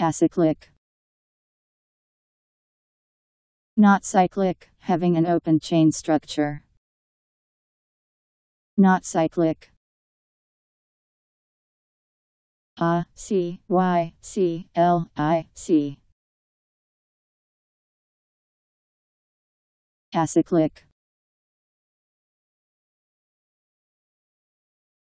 acyclic not cyclic, having an open chain structure. Not cyclic. A C Y C L I C. Acyclic.